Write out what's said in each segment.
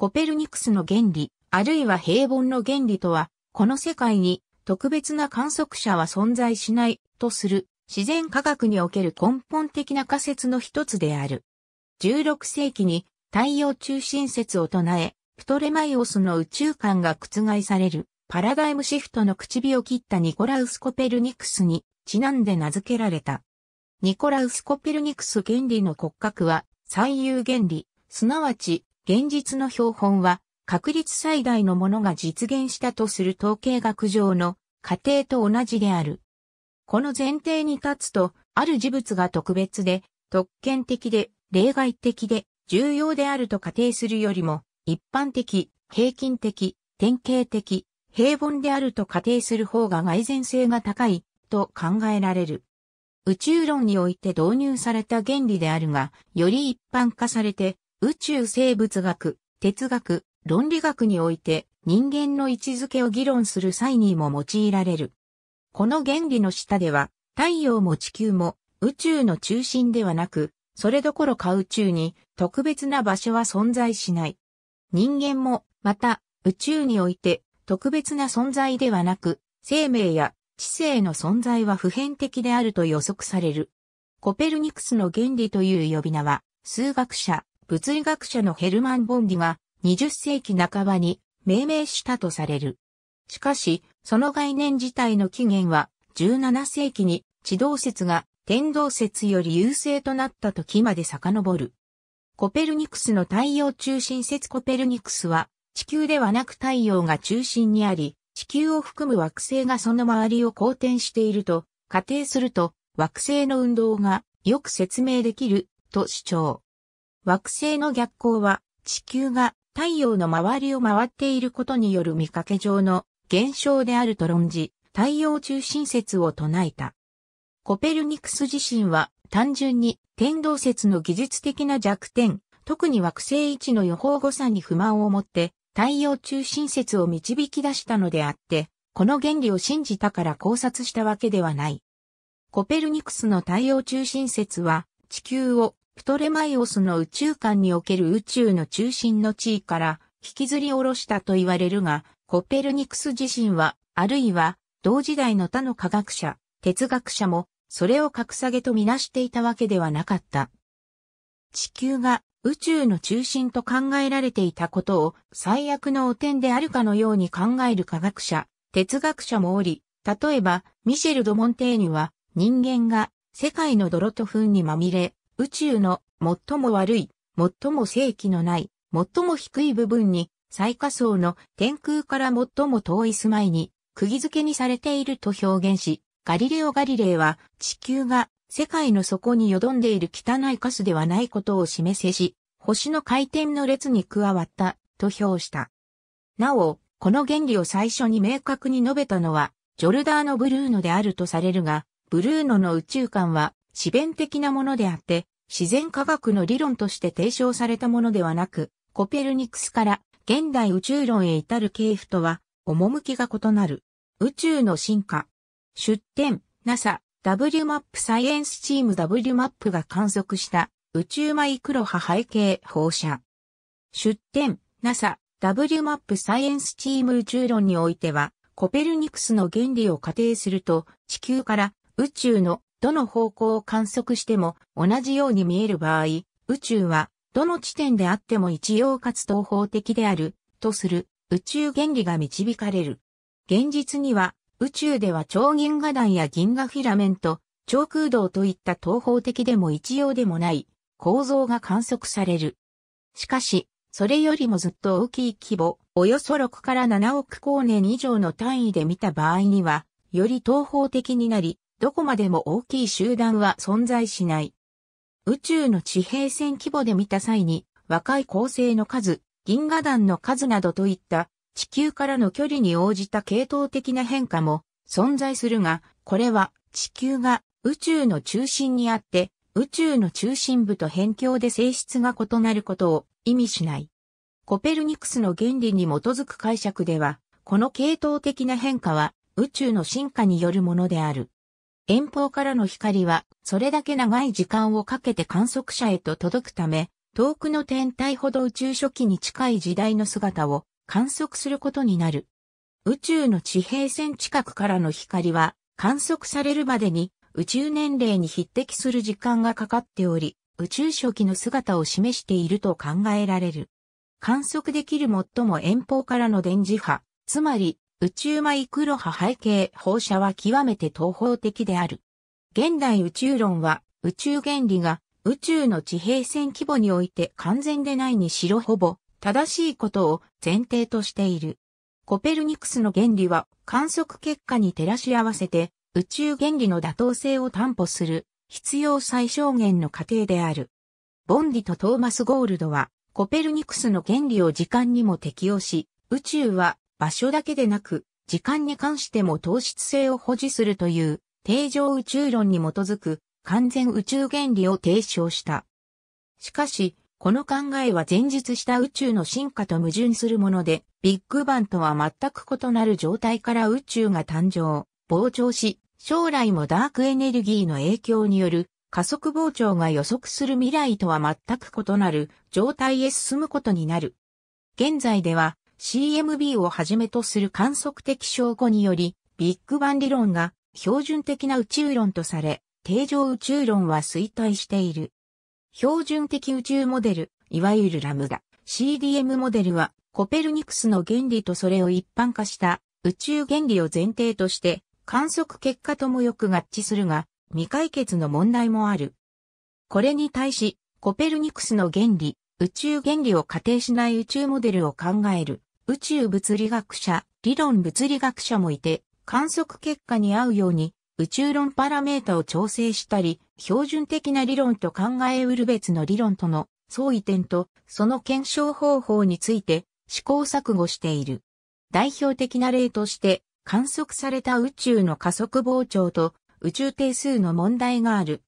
コペルニクスの原理、あるいは平凡の原理とは、この世界に特別な観測者は存在しないとする自然科学における根本的な仮説の一つである。16世紀に太陽中心説を唱え、プトレマイオスの宇宙観が覆されるパラダイムシフトの口火を切ったニコラウス・コペルニクスにちなんで名付けられた。ニコラウス・コペルニクス原理の骨格は最優原理、すなわち現実の標本は確率最大のものが実現したとする統計学上の過程と同じである。この前提に立つと、ある事物が特別で、特権的で、例外的で、重要であると仮定するよりも、一般的、平均的、典型的、平凡であると仮定する方が蓋然性が高いと考えられる。宇宙論において導入された原理であるが、より一般化されて宇宙生物学、哲学、論理学において人間の位置づけを議論する際にも用いられる。この原理の下では、太陽も地球も宇宙の中心ではなく、それどころか宇宙に特別な場所は存在しない。人間も、また、宇宙において特別な存在ではなく、生命や知性の存在は普遍的であると予測される。コペルニクスの原理という呼び名は、数学者、物理学者のヘルマン・ボンディが20世紀半ばに命名したとされる。しかし、その概念自体の起源は17世紀に地動説が天動説より優勢となった時まで遡る。コペルニクスの太陽中心説コペルニクスは地球ではなく太陽が中心にあり、地球を含む惑星がその周りを公転していると仮定すると惑星の運動がよく説明できると主張。惑星の逆光は地球が太陽の周りを回っていることによる見かけ上の現象であると論じ、太陽中心説を唱えた。コペルニクス自身は単純に天動説の技術的な弱点、特に惑星位置の予報誤差に不満を持って太陽中心説を導き出したのであって、この原理を信じたから考察したわけではない。コペルニクスの太陽中心説は地球をプトレマイオスの宇宙観における宇宙の中心の地位から引きずり下ろしたと言われるが、コペルニクス自身は、あるいは同時代の他の科学者、哲学者も、それを格下げとみなしていたわけではなかった。地球が宇宙の中心と考えられていたことを最悪の汚点であるかのように考える科学者、哲学者もおり、例えばミシェル・ド・モンテーニュは人間が世界の泥と糞にまみれ宇宙の最も悪い、最も正規のない、最も低い部分に、最下層の天空から最も遠い住まいに、釘付けにされていると表現し、ガリレオ・ガリレイは地球が世界の底に淀んでいる汚いカスではないことを示せし、星の回転の列に加わったと評した。なお、この原理を最初に明確に述べたのは、ジョルダーノ・ブルーノであるとされるが、ブルーノの宇宙観は自弁的なものであって、自然科学の理論として提唱されたものではなく、コペルニクスから現代宇宙論へ至る系譜とは、趣が異なる。宇宙の進化。出展、NASA、WMAP サイエンスチーム WMAP が観測した宇宙マイクロ波背景放射。出展、NASA、WMAP サイエンスチーム宇宙論においては、コペルニクスの原理を仮定すると、地球から宇宙のどの方向を観測しても同じように見える場合、宇宙はどの地点であっても一様かつ東方的であるとする宇宙原理が導かれる。現実には宇宙では超銀河団や銀河フィラメント、超空洞といった東方的でも一様でもない構造が観測される。しかし、それよりもずっと大きい規模、およそ6から7億光年以上の単位で見た場合には、より東方的になり、どこまでも大きい集団は存在しない。宇宙の地平線規模で見た際に、若い恒星の数、銀河団の数などといった地球からの距離に応じた系統的な変化も存在するが、これは地球が宇宙の中心にあって、宇宙の中心部と辺境で性質が異なることを意味しない。コペルニクスの原理に基づく解釈では、この系統的な変化は宇宙の進化によるものである。遠方からの光は、それだけ長い時間をかけて観測者へと届くため、遠くの天体ほど宇宙初期に近い時代の姿を観測することになる。宇宙の地平線近くからの光は、観測されるまでに宇宙年齢に匹敵する時間がかかっており、宇宙初期の姿を示していると考えられる。観測できる最も遠方からの電磁波、つまり宇宙マイクロ波背景放射は極めて東方的である。現代宇宙論は宇宙原理が宇宙の地平線規模において完全でないにしろほぼ正しいことを前提としている。コペルニクスの原理は観測結果に照らし合わせて宇宙原理の妥当性を担保する必要最小限の過程である。ボンディとトーマス・ゴールドはコペルニクスの原理を時間にも適用し宇宙は場所だけでなく、時間に関しても糖質性を保持するという、定常宇宙論に基づく完全宇宙原理を提唱した。しかし、この考えは前述した宇宙の進化と矛盾するもので、ビッグバンとは全く異なる状態から宇宙が誕生、膨張し、将来もダークエネルギーの影響による加速膨張が予測する未来とは全く異なる状態へ進むことになる。現在では CMB をはじめとする観測的証拠により、ビッグバン理論が標準的な宇宙論とされ、定常宇宙論は衰退している。標準的宇宙モデル、いわゆるラムダ、CDM モデルは、コペルニクスの原理とそれを一般化した宇宙原理を前提として、観測結果ともよく合致するが、未解決の問題もある。これに対し、コペルニクスの原理、宇宙原理を仮定しない宇宙モデルを考える宇宙物理学者、理論物理学者もいて、観測結果に合うように宇宙論パラメータを調整したり、標準的な理論と考えうる別の理論との相違点とその検証方法について試行錯誤している。代表的な例として観測された宇宙の加速膨張と宇宙定数の問題がある。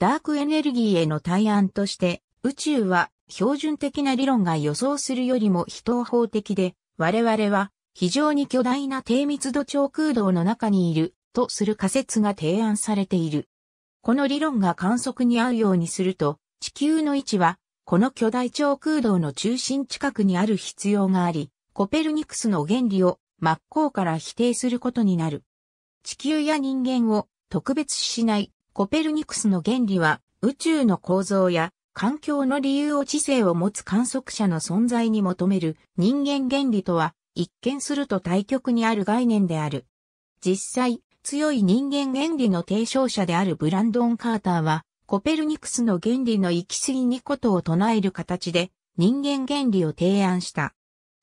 ダークエネルギーへの対案として宇宙は標準的な理論が予想するよりも非等法的で、我々は非常に巨大な低密度超空洞の中にいるとする仮説が提案されている。この理論が観測に合うようにすると、地球の位置は、この巨大超空洞の中心近くにある必要があり、コペルニクスの原理を真っ向から否定することになる。地球や人間を特別しないコペルニクスの原理は宇宙の構造や環境の理由を知性を持つ観測者の存在に求める人間原理とは一見すると対極にある概念である。実際、強い人間原理の提唱者であるブランドン・カーターは、コペルニクスの原理の行き過ぎにことを唱える形で人間原理を提案した。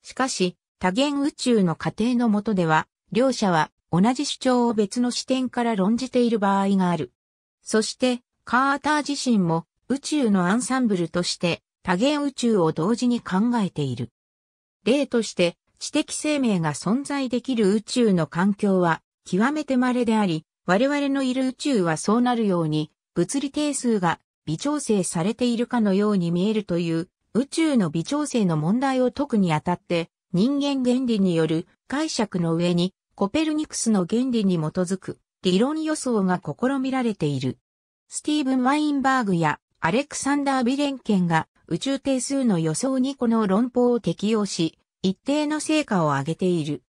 しかし、多元宇宙の過程の下では、両者は同じ主張を別の視点から論じている場合がある。そして、カーター自身も宇宙のアンサンブルとして多元宇宙を同時に考えている。例として知的生命が存在できる宇宙の環境は極めて稀であり、我々のいる宇宙はそうなるように物理定数が微調整されているかのように見えるという宇宙の微調整の問題を解くにあたって人間原理による解釈の上にコペルニクスの原理に基づく理論予想が試みられている。スティーブン・ワインバーグやアレクサンダー・ビレンケンが宇宙定数の予想にこの論法を適用し、一定の成果を上げている。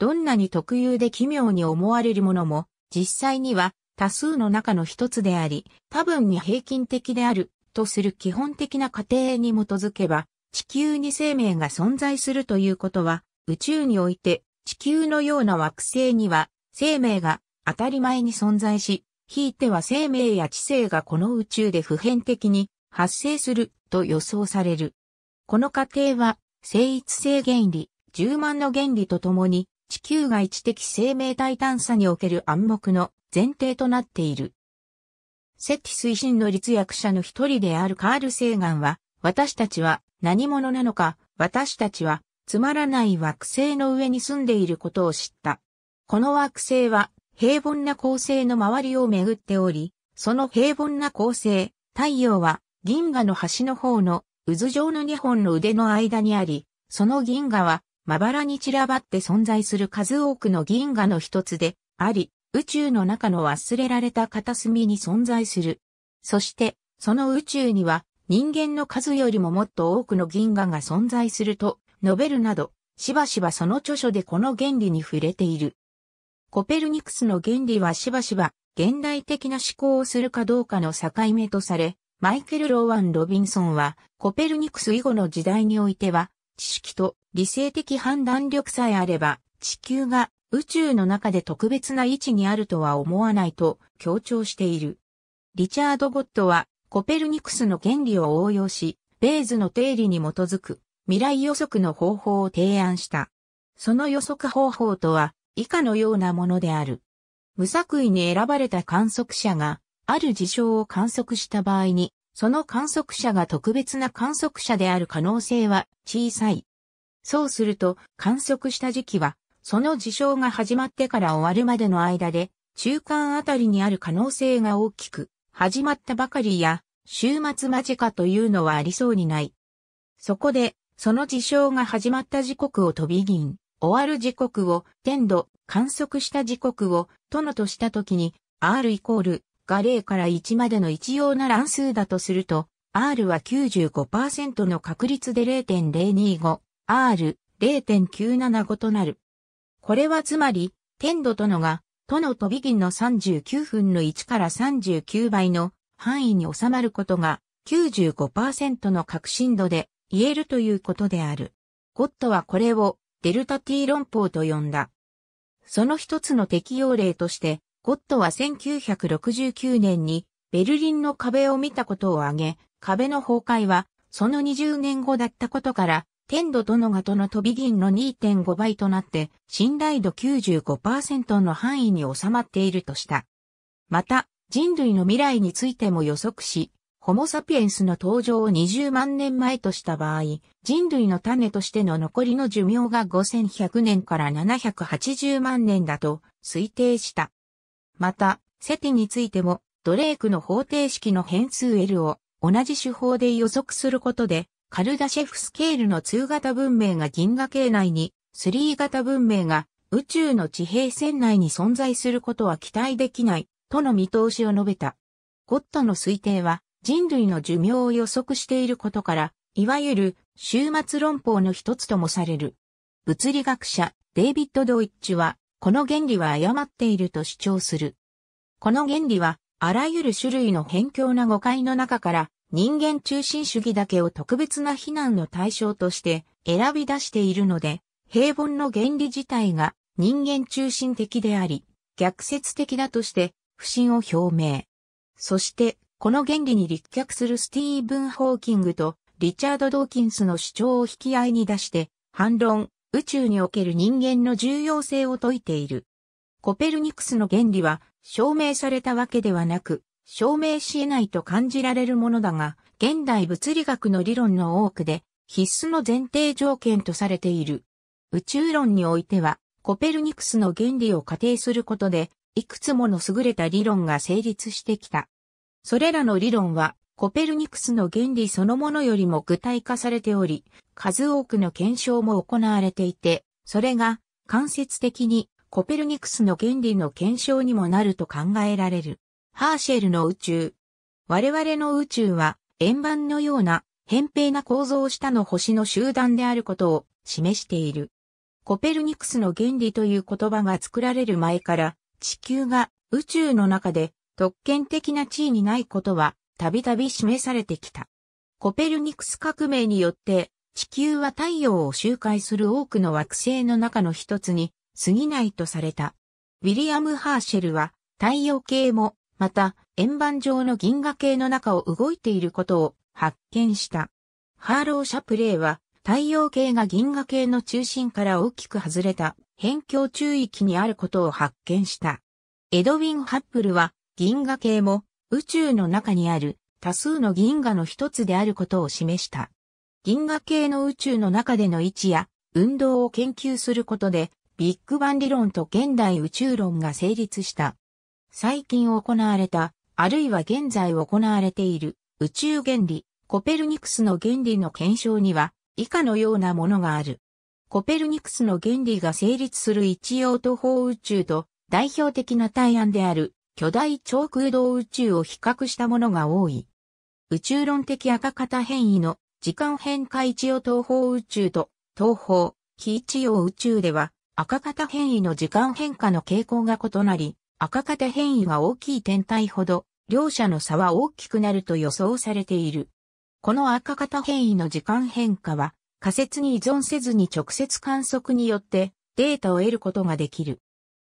どんなに特有で奇妙に思われるものも、実際には多数の中の一つであり、多分に平均的であるとする基本的な過程に基づけば、地球に生命が存在するということは、宇宙において地球のような惑星には生命が当たり前に存在し、ひいては生命や知性がこの宇宙で普遍的に発生すると予想される。この過程は、生一性原理、十万の原理とともに、地球外知的生命体探査における暗黙の前提となっている。セティ推進の立役者の一人であるカール・セーガンは、私たちは何者なのか、私たちはつまらない惑星の上に住んでいることを知った。この惑星は平凡な構成の周りを巡っており、その平凡な構成、太陽は銀河の端の方の渦状の2本の腕の間にあり、その銀河はまばらに散らばって存在する数多くの銀河の一つであり、宇宙の中の忘れられた片隅に存在する。そして、その宇宙には人間の数よりももっと多くの銀河が存在すると述べるなど、しばしばその著書でこの原理に触れている。コペルニクスの原理はしばしば現代的な思考をするかどうかの境目とされ、マイケル・ローワン・ロビンソンは、コペルニクス以後の時代においては、知識と理性的判断力さえあれば、地球が宇宙の中で特別な位置にあるとは思わないと強調している。リチャード・ゴッドは、コペルニクスの原理を応用し、ベーズの定理に基づく未来予測の方法を提案した。その予測方法とは、以下のようなものである。無作為に選ばれた観測者が、ある事象を観測した場合に、その観測者が特別な観測者である可能性は小さい。そうすると、観測した時期は、その事象が始まってから終わるまでの間で、中間あたりにある可能性が大きく、始まったばかりや、週末間近というのはありそうにない。そこで、その事象が始まった時刻を飛び銀、終わる時刻を、天度、観測した時刻を、殿とした時に、r イコールが0から1までの一様な乱数だとすると、r は95%の確率で0.025、r0.975 となる。これはつまり、天度殿が、殿とび銀の39分の1から39倍の範囲に収まることが95%の確信度で言えるということである。ゴッドはこれをデルタ T 論法と呼んだ。その一つの適用例として、ゴッドは1969年にベルリンの壁を見たことを挙げ、壁の崩壊はその20年後だったことから、天度殿がとの飛び銀の2.5倍となって、信頼度95%の範囲に収まっているとした。また、人類の未来についても予測し、ホモ・サピエンスの登場を20万年前とした場合、人類の種としての残りの寿命が5100年から780万年だと推定した。また、セティについても、ドレークの方程式の変数 L を同じ手法で予測することで、カルダシェフスケールの2型文明が銀河系内に、3型文明が宇宙の地平線内に存在することは期待できない、との見通しを述べた。ゴッドの推定は、人類の寿命を予測していることから、いわゆる終末論法の一つともされる。物理学者、デイビッド・ドイッチは、この原理は誤っていると主張する。この原理は、あらゆる種類の偏境な誤解の中から、人間中心主義だけを特別な非難の対象として選び出しているので、平凡の原理自体が人間中心的であり、逆説的だとして不信を表明。そしてこの原理に立脚するスティーブン・ホーキングとリチャード・ドーキンスの主張を引き合いに出して、反論、宇宙における人間の重要性を説いている。コペルニクスの原理は証明されたわけではなく、証明し得ないと感じられるものだが、現代物理学の理論の多くで必須の前提条件とされている。宇宙論においては、コペルニクスの原理を仮定することで、いくつもの優れた理論が成立してきた。それらの理論は、コペルニクスの原理そのものよりも具体化されており、数多くの検証も行われていて、それが間接的にコペルニクスの原理の検証にもなると考えられる。ハーシェルの宇宙。我々の宇宙は円盤のような扁平な構造をしたの星の集団であることを示している。コペルニクスの原理という言葉が作られる前から地球が宇宙の中で特権的な地位にないことは、たびたび示されてきた。コペルニクス革命によって、地球は太陽を周回する多くの惑星の中の一つに過ぎないとされた。ウィリアム・ハーシェルは、太陽系も、また、円盤状の銀河系の中を動いていることを発見した。ハーロー・シャプレイは、太陽系が銀河系の中心から大きく外れた辺境中域にあることを発見した。エドウィン・ハッブルは銀河系も宇宙の中にある多数の銀河の一つであることを示した。銀河系の宇宙の中での位置や運動を研究することでビッグバン理論と現代宇宙論が成立した。最近行われた、あるいは現在行われている宇宙原理、コペルニクスの原理の検証には以下のようなものがある。コペルニクスの原理が成立する一応途方宇宙と代表的な対案である巨大超空洞宇宙を比較したものが多い。宇宙論的赤型変異の時間変化一応東方宇宙と東方、非一応宇宙では赤型変異の時間変化の傾向が異なり、赤型変異が大きい天体ほど両者の差は大きくなると予想されている。この赤型変異の時間変化は仮説に依存せずに直接観測によってデータを得ることができる。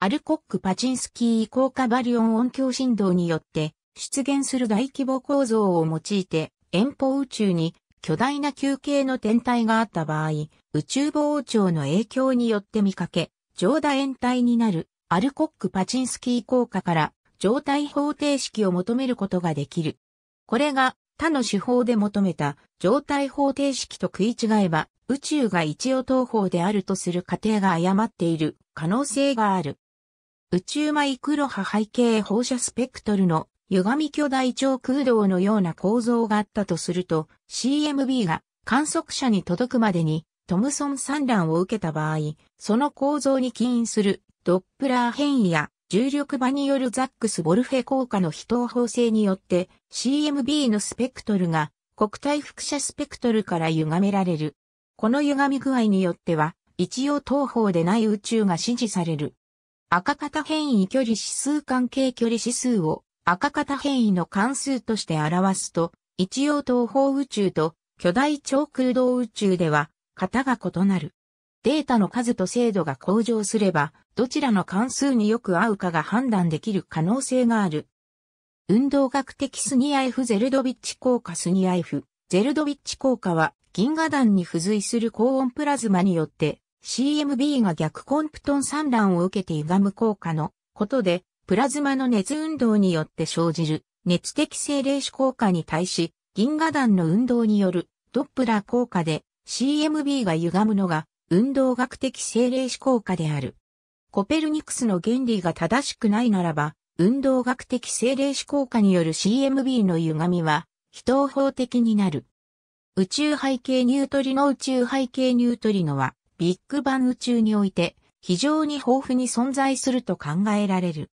アルコック・パチンスキー効果バリオン音響振動によって出現する大規模構造を用いて遠方宇宙に巨大な球形の天体があった場合、宇宙膨張の影響によって見かけ、上打円体になるアルコック・パチンスキー効果から状態方程式を求めることができる。これが他の手法で求めた状態方程式と食い違えば宇宙が一応東方であるとする過程が誤っている可能性がある。宇宙マイクロ波背景放射スペクトルの歪み巨大超空洞のような構造があったとすると CMB が観測者に届くまでにトムソン産卵を受けた場合、その構造に起因するドップラー変異や重力場によるザックス・ボルフェ効果の非等方性によって CMB のスペクトルが国体副射スペクトルから歪められる。この歪み具合によっては一応等方でない宇宙が支持される。赤型変異距離指数関係距離指数を赤型変異の関数として表すと、一応東方宇宙と巨大超空洞宇宙では型が異なる。データの数と精度が向上すれば、どちらの関数によく合うかが判断できる可能性がある。運動学的スニア F フ・ゼルドビッチ効果スニア F フ・ゼルドビッチ効果は銀河団に付随する高温プラズマによって CMB が逆コンプトン散乱を受けて歪む効果のことで、プラズマの熱運動によって生じる熱的精霊子効果に対し、銀河団の運動によるドップラー効果で CMB が歪むのが運動学的精霊子効果である。コペルニクスの原理が正しくないならば、運動学的精霊子効果による CMB の歪みは非等法的になる。宇宙背景ニュートリノ宇宙背景ニュートリノはビッグバン宇宙において非常に豊富に存在すると考えられる。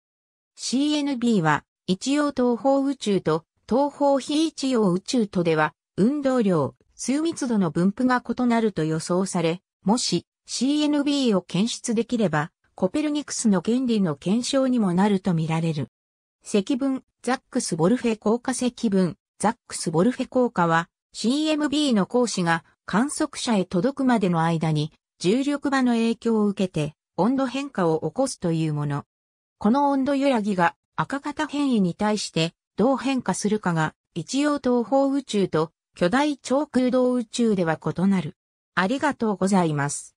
CNB は一応東方宇宙と東方非一応宇宙とでは運動量、数密度の分布が異なると予想され、もし CNB を検出できれば、コペルニクスの原理の検証にもなるとみられる。積分、ザックス・ボルフェ効果積分、ザックス・ボルフェ効果は CMB の光子が観測者へ届くまでの間に重力場の影響を受けて温度変化を起こすというもの。この温度揺らぎが赤型変異に対してどう変化するかが一応東方宇宙と巨大超空洞宇宙では異なる。ありがとうございます。